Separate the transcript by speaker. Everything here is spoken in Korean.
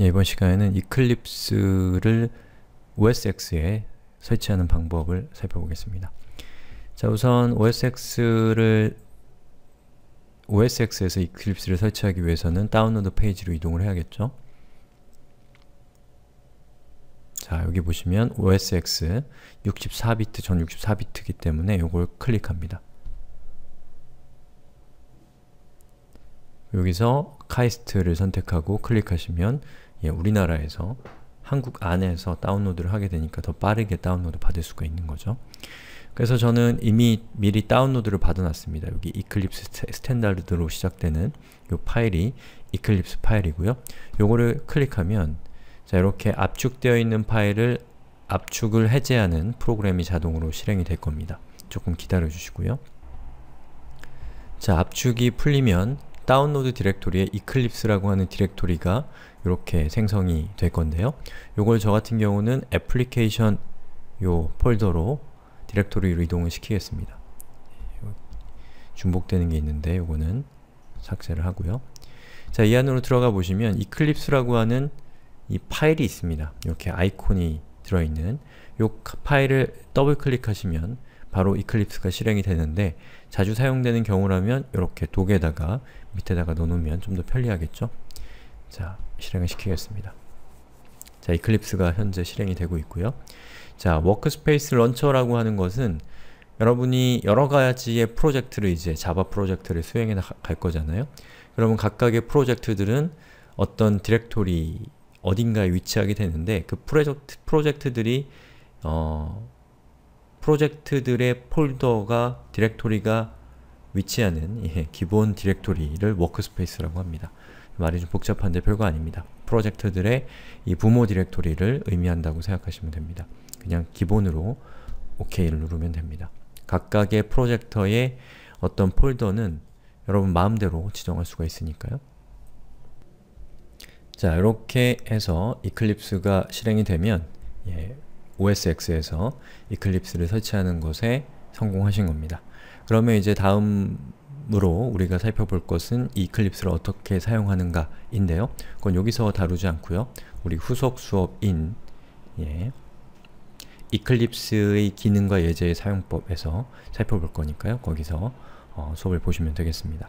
Speaker 1: 예, 이번 시간에는 e c l i p s e 를 OSX에 설치하는 방법을 살펴보겠습니다. 자, 우선 OSX를 OSX에서 이클립스를 설치하기 위해서는 다운로드 페이지로 이동을 해야겠죠? 자, 여기 보시면 OSX 64비트, 전 64비트이기 때문에 이걸 클릭합니다. 여기서 아카이스트를 선택하고 클릭하시면 예, 우리나라에서 한국 안에서 다운로드를 하게 되니까 더 빠르게 다운로드 받을 수가 있는 거죠. 그래서 저는 이미 미리 다운로드를 받아놨습니다. 여기 이클립스 스탠다드로 시작되는 이 파일이 이클립스 파일이고요. 요거를 클릭하면 자 이렇게 압축되어 있는 파일을 압축을 해제하는 프로그램이 자동으로 실행이 될 겁니다. 조금 기다려 주시고요. 자 압축이 풀리면 다운로드 디렉토리에 i p s e 라고 하는 디렉토리가 이렇게 생성이 될 건데요. 요걸 저 같은 경우는 애플리케이션 요 폴더로 디렉토리로 이동을 시키겠습니다. 중복되는 게 있는데 요거는 삭제를 하고요. 자, 이 안으로 들어가 보시면 e c l i p s e 라고 하는 이 파일이 있습니다. 이렇게 아이콘이 들어있는 요 파일을 더블 클릭하시면 바로 이클립스가 실행이 되는데 자주 사용되는 경우라면 이렇게 독에다가 밑에다가 넣어놓으면 좀 더 편리하겠죠? 자, 실행을 시키겠습니다. 자, 이클립스가 현재 실행이 되고 있고요. 자, 워크스페이스 런처라고 하는 것은 여러분이 여러 가지의 프로젝트를 이제 자바 프로젝트를 수행해 갈 거잖아요. 그러면 각각의 프로젝트들은 어떤 디렉토리 어딘가에 위치하게 되는데 그 프로젝트, 프로젝트들이 어, 프로젝트들의 폴더가 디렉토리가 위치하는 예, 기본 디렉토리를 워크스페이스라고 합니다. 말이 좀 복잡한데 별거 아닙니다. 프로젝트들의 이 부모 디렉토리를 의미한다고 생각하시면 됩니다. 그냥 기본으로 OK를 누르면 됩니다. 각각의 프로젝터의 어떤 폴더는 여러분 마음대로 지정할 수가 있으니까요. 자, 이렇게 해서 이클립스가 실행이 되면 예, OSX에서 이클립스를 설치하는 것에 성공하신 겁니다. 그러면 이제 다음으로 우리가 살펴볼 것은 이클립스를 어떻게 사용하는가 인데요. 그건 여기서 다루지 않고요. 우리 후속 수업인 예. 이클립스의 기능과 예제의 사용법에서 살펴볼 거니까요. 거기서 어, 수업을 보시면 되겠습니다.